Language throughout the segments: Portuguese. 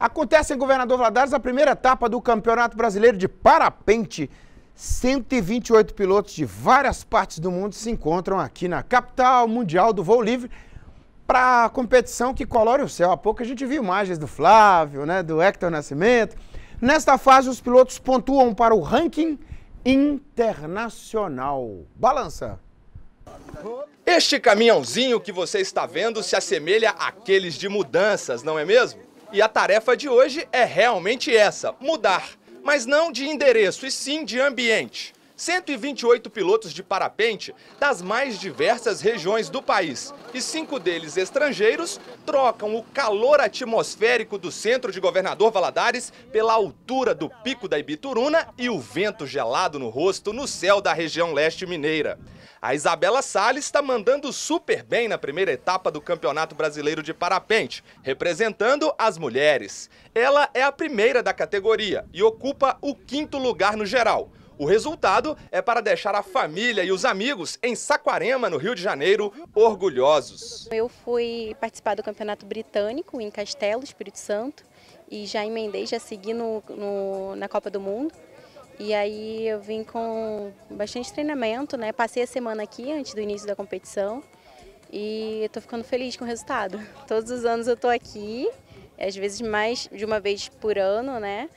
Acontece em Governador Valadares a primeira etapa do Campeonato Brasileiro de Parapente. 128 pilotos de várias partes do mundo se encontram aqui na capital mundial do voo livre para a competição que colore o céu. Há pouco a gente viu imagens do Flávio, né, do Hector Nascimento. Nesta fase, os pilotos pontuam para o ranking internacional. Balança! Este caminhãozinho que você está vendo se assemelha àqueles de mudanças, não é mesmo? E a tarefa de hoje é realmente essa: mudar, mas não de endereço, e sim de ambiente. 128 pilotos de parapente das mais diversas regiões do país e cinco deles estrangeiros trocam o calor atmosférico do centro de Governador Valadares pela altura do pico da Ibituruna e o vento gelado no rosto no céu da região leste mineira. A Isabela Sales está mandando super bem na primeira etapa do Campeonato Brasileiro de Parapente, representando as mulheres. Ela é a primeira da categoria e ocupa o quinto lugar no geral. O resultado é para deixar a família e os amigos em Saquarema, no Rio de Janeiro, orgulhosos. Eu fui participar do Campeonato Britânico em Castelo, Espírito Santo, e já emendei, já segui no, no, na Copa do Mundo. E aí eu vim com bastante treinamento, né? Passei a semana aqui antes do início da competição e estou ficando feliz com o resultado. Todos os anos eu estou aqui, às vezes mais de uma vez por ano, né?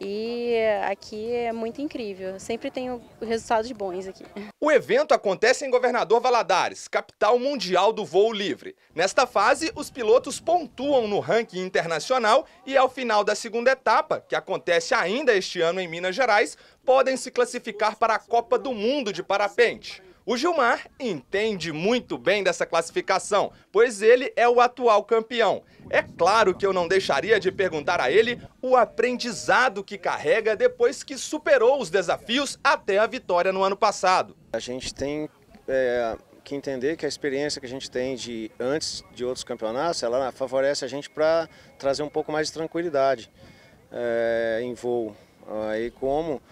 E aqui é muito incrível, sempre tenho resultados bons aqui. O evento acontece em Governador Valadares, capital mundial do voo livre. Nesta fase, os pilotos pontuam no ranking internacional e ao final da segunda etapa, que acontece ainda este ano em Minas Gerais, podem se classificar para a Copa do Mundo de Parapente. O Gilmar entende muito bem dessa classificação, pois ele é o atual campeão. É claro que eu não deixaria de perguntar a ele o aprendizado que carrega depois que superou os desafios até a vitória no ano passado. A gente tem é, que entender que a experiência que a gente tem de antes de outros campeonatos, ela favorece a gente para trazer um pouco mais de tranquilidade é, em voo. Aí como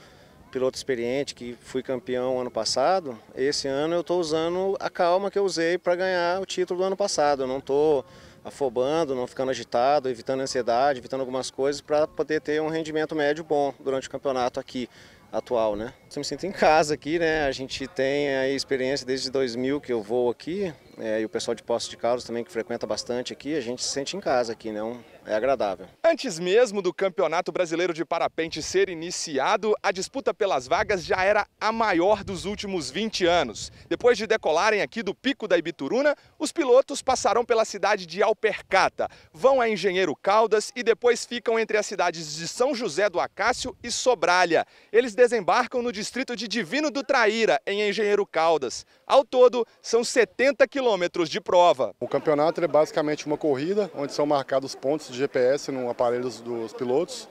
piloto experiente que fui campeão ano passado, esse ano eu estou usando a calma que eu usei para ganhar o título do ano passado. Eu não estou afobando, não ficando agitado, evitando ansiedade, evitando algumas coisas para poder ter um rendimento médio bom durante o campeonato aqui atual, né? Eu me sinto em casa aqui, né? A gente tem a experiência desde 2000 que eu vou aqui, é, e o pessoal de Poços de Carlos também que frequenta bastante aqui, a gente se sente em casa aqui, né? É agradável. Antes mesmo do Campeonato Brasileiro de Parapente ser iniciado, a disputa pelas vagas já era a maior dos últimos 20 anos. Depois de decolarem aqui do Pico da Ibituruna, os pilotos passarão pela cidade de Alpercata, vão a Engenheiro Caldas e depois ficam entre as cidades de São José do Acácio e Sobralha. Eles desembarcam no distrito de Divino do Traíra, em Engenheiro Caldas. Ao todo, são 70 quilômetros de prova. O campeonato é basicamente uma corrida, onde são marcados pontos de GPS no aparelho dos, pilotos.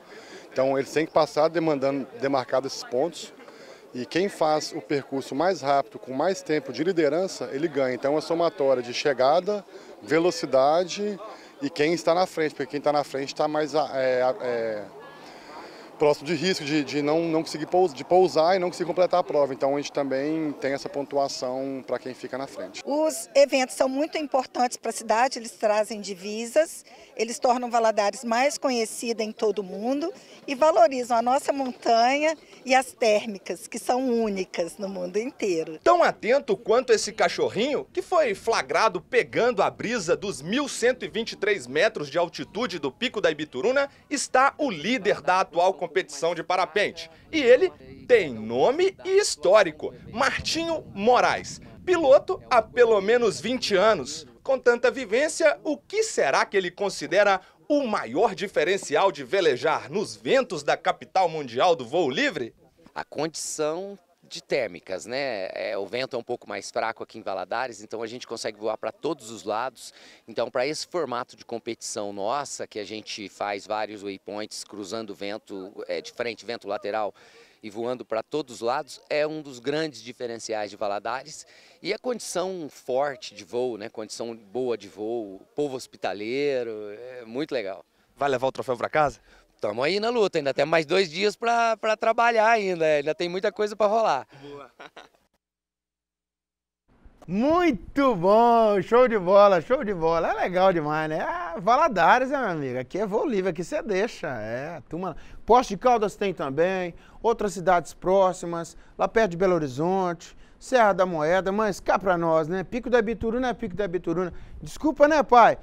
Então eles têm que passar demandando, demarcado esses pontos. E quem faz o percurso mais rápido, com mais tempo de liderança, ele ganha. Então é somatória de chegada, velocidade e quem está na frente, porque quem está na frente está mais é, é, próximo de risco de, de não, não conseguir de pousar e não conseguir completar a prova. Então a gente também tem essa pontuação para quem fica na frente. Os eventos são muito importantes para a cidade, eles trazem divisas, eles tornam Valadares mais conhecida em todo o mundo e valorizam a nossa montanha e as térmicas, que são únicas no mundo inteiro. Tão atento quanto esse cachorrinho que foi flagrado pegando a brisa dos 1.123 metros de altitude do Pico da Ibituruna está o líder da atual competição de parapente. E ele tem nome e histórico: Martinho Moraes. Piloto há pelo menos 20 anos. Com tanta vivência, o que será que ele considera o maior diferencial de velejar nos ventos da capital mundial do voo livre? A condição de térmicas, né? É, o vento é um pouco mais fraco aqui em Valadares, então a gente consegue voar para todos os lados. Então, para esse formato de competição nossa, que a gente faz vários waypoints cruzando vento é, de frente, vento lateral e voando para todos os lados, é um dos grandes diferenciais de Valadares. E a condição forte de voo, né? Condição boa de voo, povo hospitaleiro, é muito legal. Vai levar o troféu para casa? estamos aí na luta, ainda tem mais dois dias para trabalhar ainda, ainda tem muita coisa para rolar. Boa. Muito bom, show de bola, show de bola. É legal demais, né? Ah, Valadares, né, minha amiga? Aqui é voo livre, aqui você deixa. É, turma. Posto de Caldas tem também, outras cidades próximas, lá perto de Belo Horizonte, Serra da Moeda, mas cá pra nós, né? Pico da Bituruna é Pico da Bituruna. Né? Desculpa, né, pai?